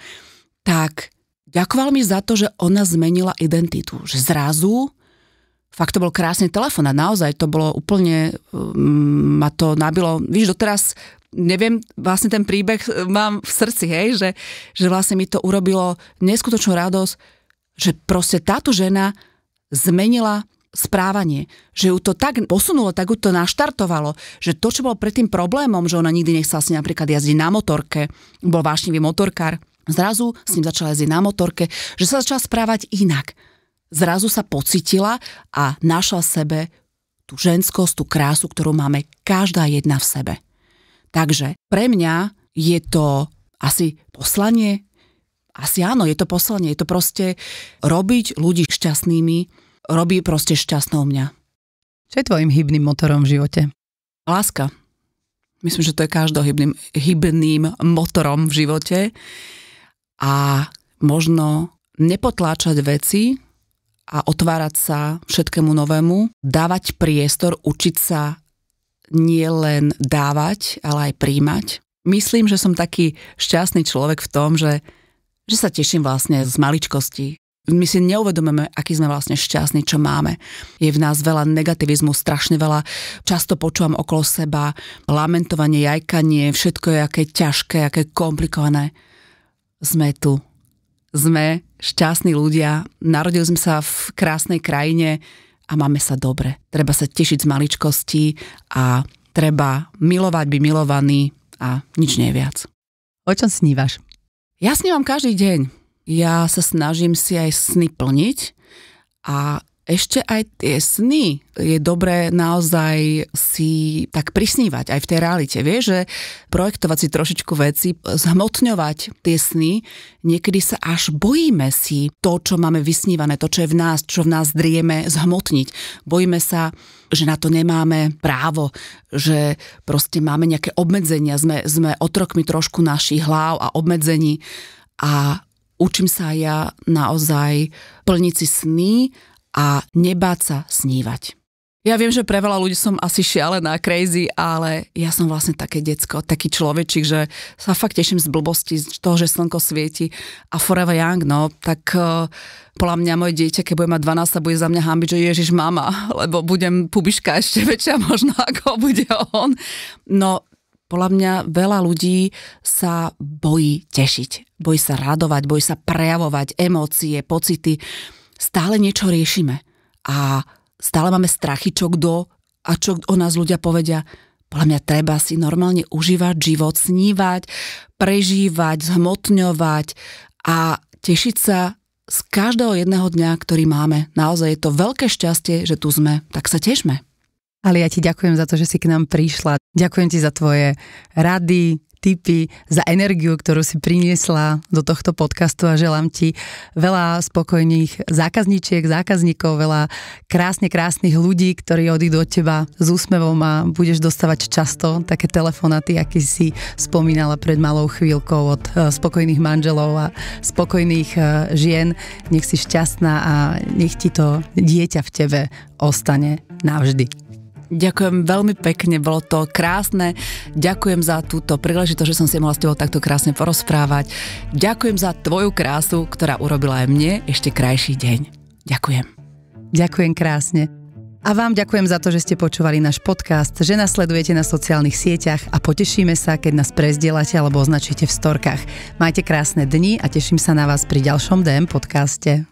tak ďakoval mi za to, že ona zmenila identitu, že zrazu fakt to bol krásny telefon a naozaj to bolo úplne, um, ma to nabilo, víš, doteraz neviem, vlastne ten príbeh e, mám v srdci, hej, že, že vlastne mi to urobilo neskutočnú radosť, že proste táto žena zmenila správanie, že ju to tak posunulo, tak ju to naštartovalo, že to, čo bolo predtým problémom, že ona nikdy nechcela si napríklad jazdiť na motorke, bol vášnivý motorkár, zrazu s ním začala jazdiť na motorke, že sa začala správať inak. Zrazu sa pocitila a našla sebe tú ženskosť, tú krásu, ktorú máme každá jedna v sebe. Takže pre mňa je to asi poslanie, asi áno, je to poslanie, je to proste robiť ľudí šťastnými, robí proste šťastnou mňa. Čo je tvojim hybným motorom v živote? Láska. Myslím, že to je každohybným hybným motorom v živote. A možno nepotláčať veci a otvárať sa všetkému novému, dávať priestor, učiť sa nie len dávať, ale aj príjmať. Myslím, že som taký šťastný človek v tom, že, že sa teším vlastne z maličkosti. My si neuvedomujeme, aký sme vlastne šťastní, čo máme. Je v nás veľa negativizmu, strašne veľa. Často počúvam okolo seba lamentovanie, jajkanie, všetko je aké ťažké, aké komplikované. Sme tu. Sme šťastní ľudia. Narodili sme sa v krásnej krajine, a máme sa dobre. Treba sa tešiť z maličkostí a treba milovať by milovaný a nič nie je viac. O čom snívaš? Ja snívam každý deň. Ja sa snažím si aj sny plniť a ešte aj tie sny je dobré naozaj si tak prisnívať aj v tej realite. Vieš, že projektovať si trošičku veci, zhmotňovať tie sny, niekedy sa až bojíme si to, čo máme vysnívané, to, čo je v nás, čo v nás drieme, zhmotniť. Bojíme sa, že na to nemáme právo, že proste máme nejaké obmedzenia, sme, sme otrokmi trošku našich hlav a obmedzení a učím sa ja naozaj plniť si sny a nebáť sa snívať. Ja viem, že pre veľa ľudí som asi šialená, crazy, ale ja som vlastne také decko, taký človečik, že sa fakt teším z blbosti, z toho, že slnko svieti a forever young, no, tak uh, podľa mňa moje dieťa, keď bude mať 12, sa bude za mňa hambiť, že ježiš mama, (laughs) lebo budem pubiška ešte väčšia možno (laughs) ako bude on. No, podľa mňa veľa ľudí sa bojí tešiť, bojí sa radovať, bojí sa prejavovať emócie, pocity stále niečo riešime a stále máme strachy, čo kto a čo o nás ľudia povedia. Podľa mňa treba si normálne užívať život, snívať, prežívať, zhmotňovať a tešiť sa z každého jedného dňa, ktorý máme. Naozaj je to veľké šťastie, že tu sme, tak sa tešme. Ale ja ti ďakujem za to, že si k nám prišla. Ďakujem ti za tvoje rady, tipy, za energiu, ktorú si priniesla do tohto podcastu a želám ti veľa spokojných zákazníčiek, zákazníkov, veľa krásne krásnych ľudí, ktorí odídu od teba s úsmevom a budeš dostávať často také telefonaty, aký si spomínala pred malou chvíľkou od eh, spokojných manželov a spokojných eh, žien. Nech si šťastná a nech ti to dieťa v tebe ostane navždy. Ďakujem veľmi pekne, bolo to krásne. Ďakujem za túto príležitosť, že som si mohla s tebou takto krásne porozprávať. Ďakujem za tvoju krásu, ktorá urobila aj mne ešte krajší deň. Ďakujem. Ďakujem krásne. A vám ďakujem za to, že ste počúvali náš podcast, že nás sledujete na sociálnych sieťach a potešíme sa, keď nás prezdielate alebo označíte v storkách. Majte krásne dni a teším sa na vás pri ďalšom DM podcaste.